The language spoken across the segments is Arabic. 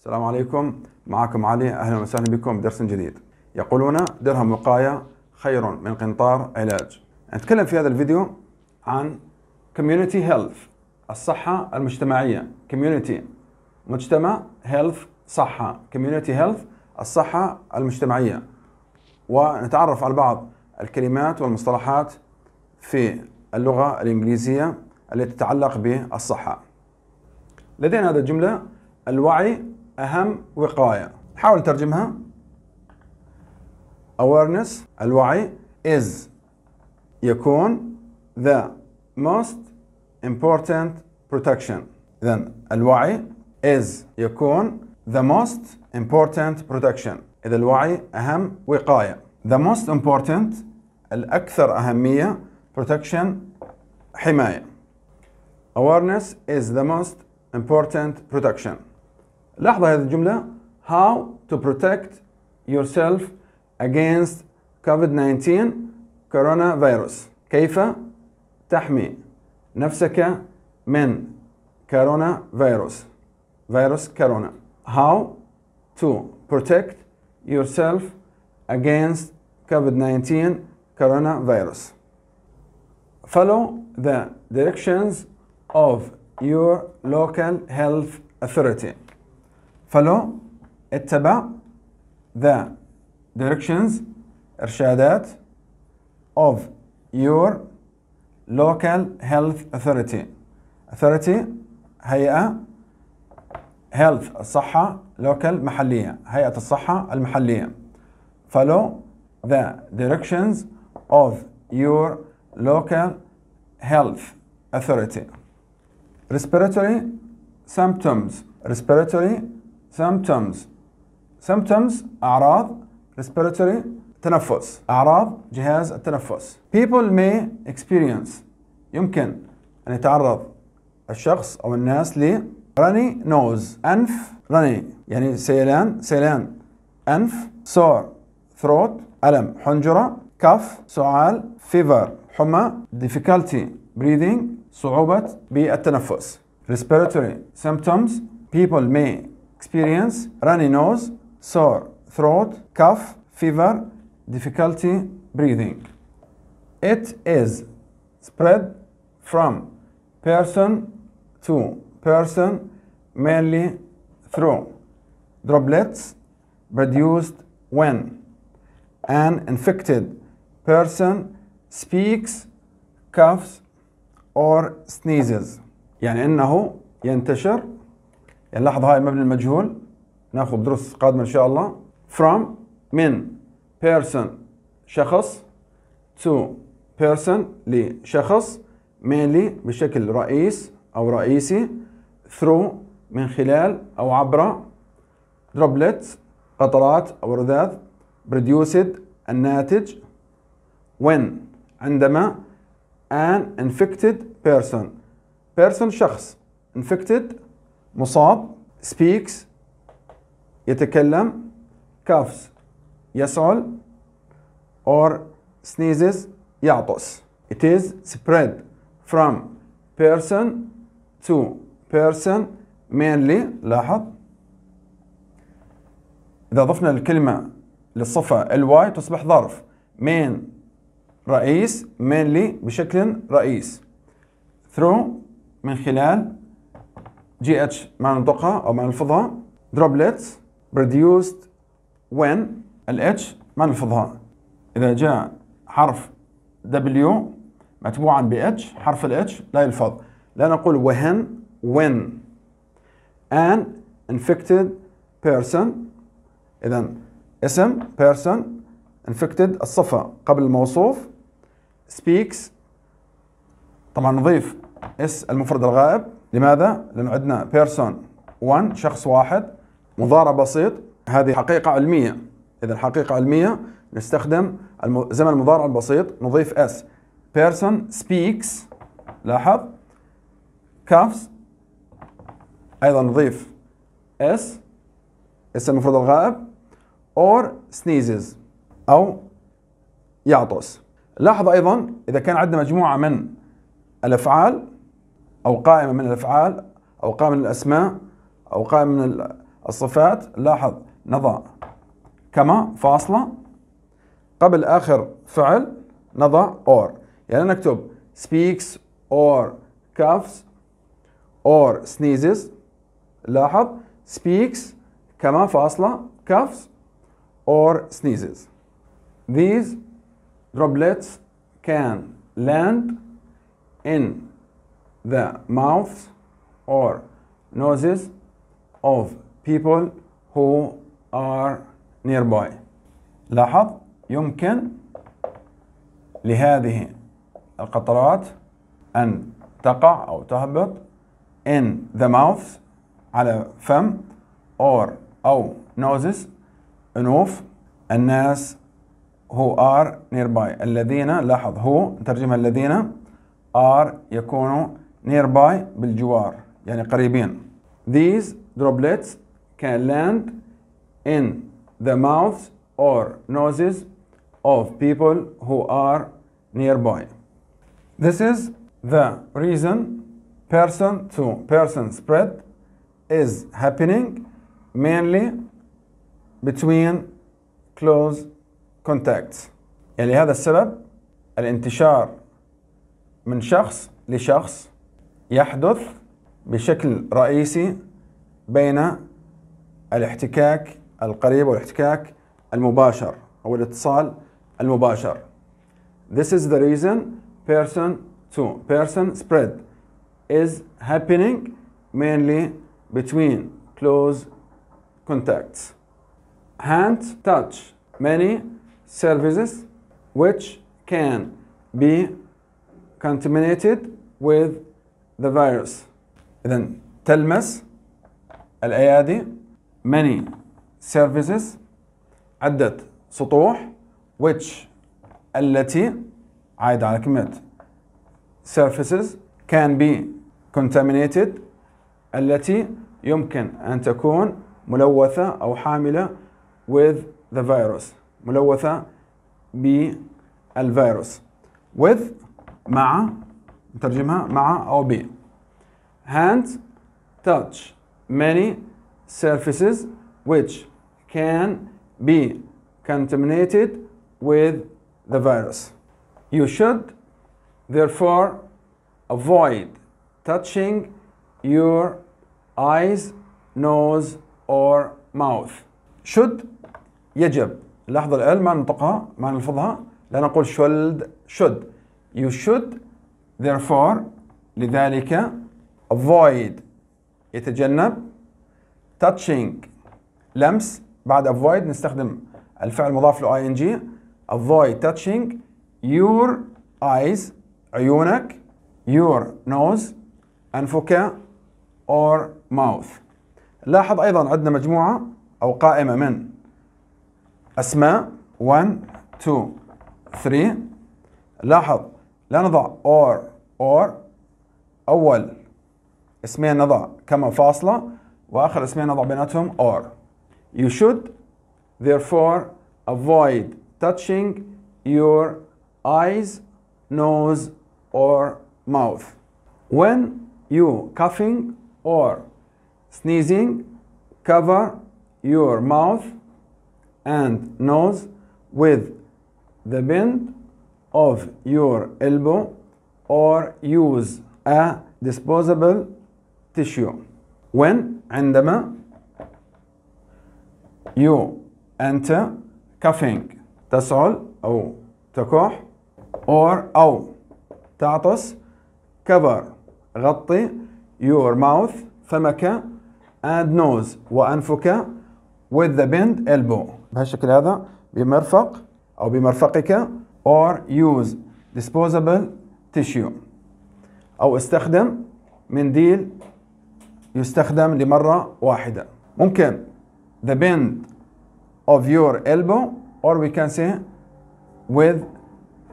السلام عليكم معكم علي أهلا وسهلا بكم بدرس جديد يقولون درهم وقاية خير من قنطار علاج نتكلم في هذا الفيديو عن Community Health الصحة المجتمعية Community مجتمع Health صحة Community Health الصحة المجتمعية ونتعرف على بعض الكلمات والمصطلحات في اللغة الإنجليزية التي تتعلق بالصحة لدينا هذه الجملة الوعي أهم وقاية حاول نترجمها awareness الوعي is يكون the most important protection إذا الوعي is يكون the most important protection إذا الوعي أهم وقاية the most important الأكثر أهمية protection حماية awareness is the most important protection لاحظ هذه الجملة how to protect yourself against COVID-19 coronavirus كيف تحمي نفسك من كورونا فيروس فيروس كورونا how to protect yourself against COVID-19 coronavirus follow the directions of your local health authority follow اتبع the directions إرشادات of your local health authority authority هيئة health الصحة local محلية هيئة الصحة المحلية follow the directions of your local health authority respiratory symptoms respiratory symptoms symptoms أعراض respiratory تنفس أعراض جهاز التنفس people may experience يمكن أن يتعرض الشخص أو الناس ل runny nose أنف runny يعني سيلان سيلان أنف sore throat ألم حنجرة كف سعال fever حمى difficulty breathing صعوبة بالتنفس respiratory symptoms people may experience runny nose, sore throat, cough, fever, difficulty breathing. It is spread from person to person mainly through droplets produced when an infected person speaks, coughs or sneezes يعني انه ينتشر يعني لاحظ هاي مبني المجهول ناخذ دروس قادمه ان شاء الله from من person شخص to person لشخص mainly بشكل رئيس او رئيسي through من خلال او عبر droplets قطرات او رذاذ produced الناتج when عندما an infected person person شخص infected مصاب speaks يتكلم coughs يسعل or sneezes يعطس it is spread from person to person mainly لاحظ إذا ضفنا الكلمة للصفة الواي تصبح ظرف main رئيس mainly بشكل رئيس through من خلال جي اتش معنى نطقها او معنى نلفظها droplets produced when الاتش معنى نلفظها اذا جاء حرف W متبوعا ب H حرف ال H لا يلفظ لا نقول وهن when an infected person اذا اسم person infected الصفة قبل الموصوف speaks طبعا نضيف اس المفرد الغائب لماذا؟ لأنه عندنا بيرسون 1 شخص واحد مضارع بسيط هذه حقيقة علمية إذا الحقيقة علمية نستخدم زمن المضارع البسيط نضيف اس person speaks لاحظ cuffs أيضا نضيف s اس المفروض الغائب or sneezes أو يعطس لاحظ أيضا إذا كان عندنا مجموعة من الأفعال أو قائمة من الأفعال أو قائمة من الأسماء أو قائمة من الصفات لاحظ نضع كما فاصلة قبل آخر فعل نضع or يعني نكتب speaks or coughs or sneezes لاحظ speaks كما فاصلة coughs or sneezes these droplets can land in the mouths or noses of people who are nearby لاحظ يمكن لهذه القطرات أن تقع أو تهبط in the mouth على فم or أو noses أنوف الناس who are nearby الذين لاحظ هو ترجمة الذين are يكونوا nearby بالجوار يعني قريبين these droplets can land in the mouths or noses of people who are nearby this is the reason person to person spread is happening mainly between close contacts يعني لهذا السبب الانتشار من شخص لشخص يحدث بشكل رئيسي بين الاحتكاك القريب والاحتكاك المباشر أو الاتصال المباشر This is the reason person to person spread is happening mainly between close contacts. Hand touch many services which can be contaminated with the virus إذا تلمس الأيادي many surfaces عدة سطوح which التي عايدة على كلمة surfaces can be contaminated التي يمكن أن تكون ملوثة أو حاملة with the virus ملوثة بالفيروس with مع نترجمها مع أو ب hands touch many surfaces which can be contaminated with the virus. You should therefore avoid touching your eyes, nose or mouth. should يجب لاحظ الآن ما ننطقها ما نلفظها لا نقول should should you should therefore لذلك avoid يتجنب touching لمس بعد avoid نستخدم الفعل المضاف له ing avoid touching your eyes عيونك your nose أنفك or mouth لاحظ أيضا عندنا مجموعة أو قائمة من أسماء 1 2 3 لاحظ لا نضع or or أول اسمين نضع كما فاصلة وآخر اسمين نضع بيناتهم or You should therefore avoid touching your eyes, nose or mouth When you coughing or sneezing cover your mouth and nose with the bend of your elbow or use a disposable tissue when عندما you enter coughing تسعل أو تكح or أو تعطس cover غطي your mouth فمك and nose وأنفك with the bend elbow بهالشكل هذا بمرفق أو بمرفقك or use disposable tissue أو استخدم منديل يستخدم لمرة واحدة ممكن the bend of your elbow or we can say with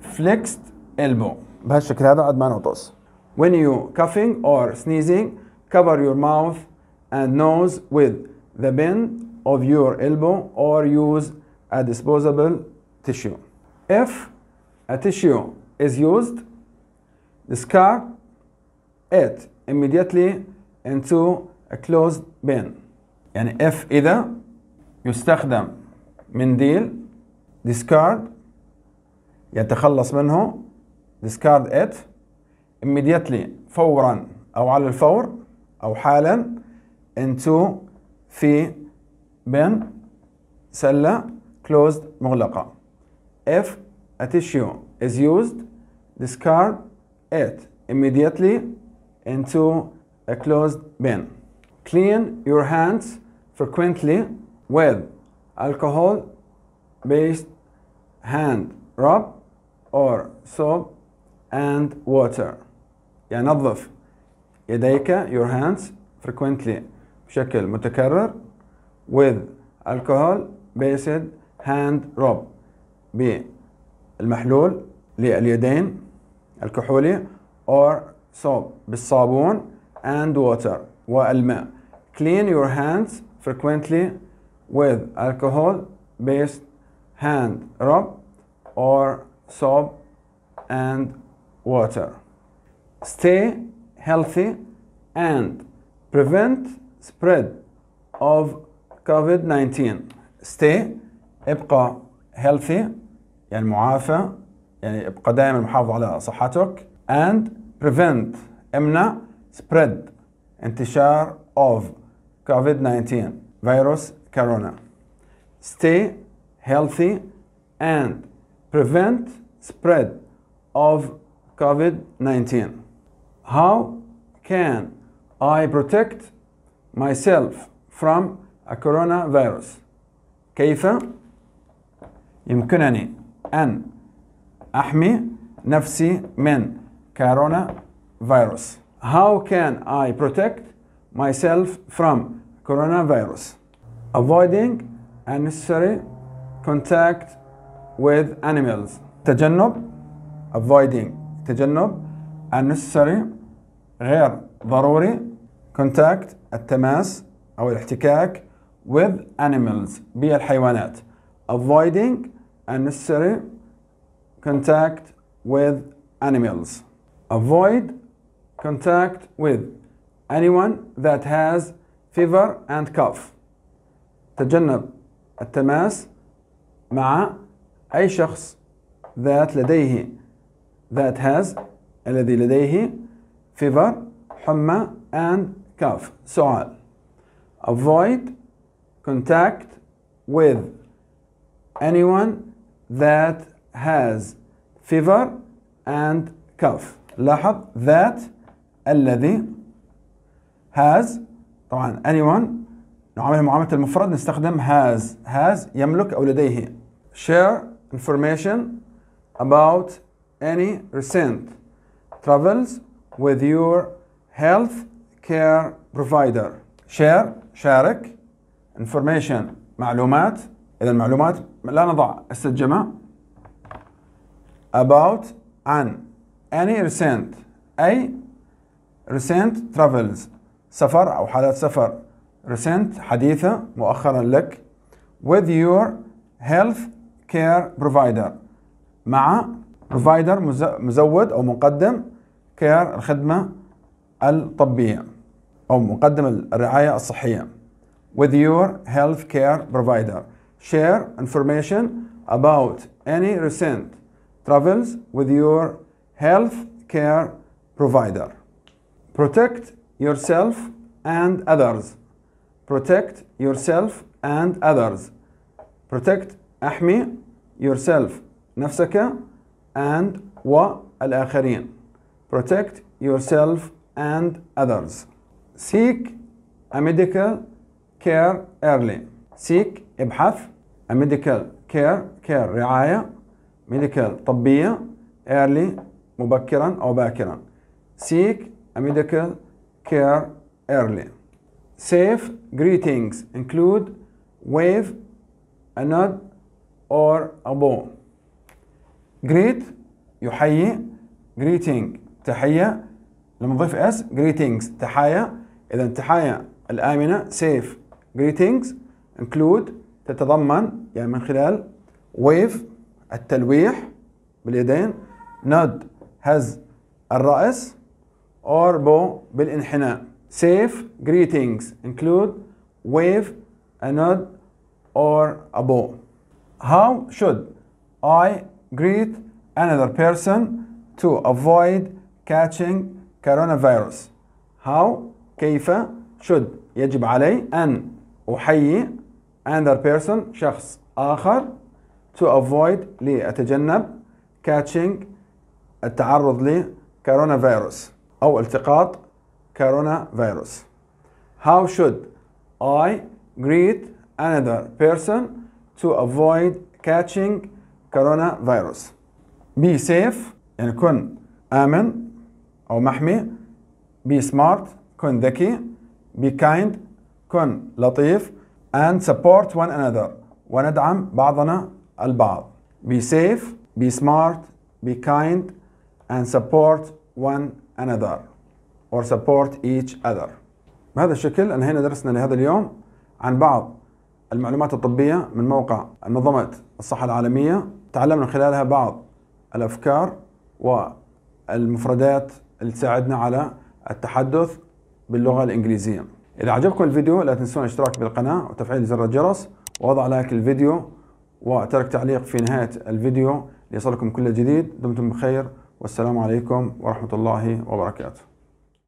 flexed elbow بهالشكل هذا عد ما نغطس when you coughing or sneezing cover your mouth and nose with the bend of your elbow or use a disposable tissue if a tissue is used, discard it immediately into a closed bin. يعني if إذا يستخدم منديل discard يتخلص منه discard it immediately فورا أو على الفور أو حالا into في بن سلة closed مغلقة if a tissue is used, discard it immediately into a closed bin. Clean your hands frequently with alcohol-based hand rub or soap and water. يعني نظف يديك your hands frequently بشكل متكرر with alcohol based hand rub المحلول لليدين الكحولي or soap بالصابون and water والماء clean your hands frequently with alcohol based hand rub or soap and water stay healthy and prevent spread of COVID-19 stay ابقى healthy يعني معافى يعني ابقى دائما محافظ على صحتك and prevent امنع spread انتشار of COVID-19 فيروس كورونا stay healthy and prevent spread of COVID-19 how can I protect myself from a coronavirus كيف يمكنني أن أحمي نفسي من كورونا فيروس How can I protect myself from coronavirus? Avoiding unnecessary contact with animals تجنب avoiding تجنب unnecessary غير ضروري contact التماس أو الاحتكاك with animals بالحيوانات avoiding unnecessary contact with animals. Avoid contact with anyone that has fever and cough. تجنب التماس مع أي شخص that لديه that has الذي لديه fever حمى and cough سؤال avoid contact with anyone that has fever and cough لاحظ that الذي has طبعا anyone نعاملها معاملة المفرد نستخدم has has يملك أو لديه share information about any recent travels with your health care provider share شارك information معلومات إذا المعلومات لا نضع السجمة about عن any recent أي recent travels سفر أو حالات سفر recent حديثة مؤخرا لك with your health care provider مع provider مزود أو مقدم care الخدمة الطبية أو مقدم الرعاية الصحية with your health care provider share information about any recent travels with your health care provider. Protect yourself and others. Protect yourself and others. Protect أحمي yourself نفسك and الآخرين. Protect yourself and others. Seek a medical care early. Seek ابحث ميديكال كير كير رعاية ميديكال طبية ايرلي مبكرا أو باكرا سيك ميديكال كير ايرلي سيف جريتينجز انكلود ويف a اور ابو جريت يحيي جريتينج تحية لما نضيف اس جريتينجز تحايا إذا تحايا الآمنة سيف جريتينجز include تتضمن يعني من خلال ويف التلويح باليدين نود هز الرأس or bow بالانحناء safe greetings include wave a nod or a bow how should I greet another person to avoid catching coronavirus how كيف should يجب علي أن أحيي another person شخص آخر to avoid لأتجنب catching التعرض لكورونا فيروس أو التقاط كورونا فيروس How should I greet another person to avoid catching كورونا فيروس Be safe يعني كن آمن أو محمي Be smart كن ذكي Be kind كن لطيف and support one another وندعم بعضنا البعض be safe be smart be kind and support one another or support each other بهذا الشكل انهينا درسنا لهذا اليوم عن بعض المعلومات الطبية من موقع منظمة الصحة العالمية تعلمنا خلالها بعض الأفكار والمفردات اللي تساعدنا على التحدث باللغة الإنجليزية إذا عجبكم الفيديو لا تنسون الاشتراك بالقناة وتفعيل زر الجرس ووضع لايك للفيديو وترك تعليق في نهاية الفيديو ليصلكم كل جديد دمتم بخير والسلام عليكم ورحمة الله وبركاته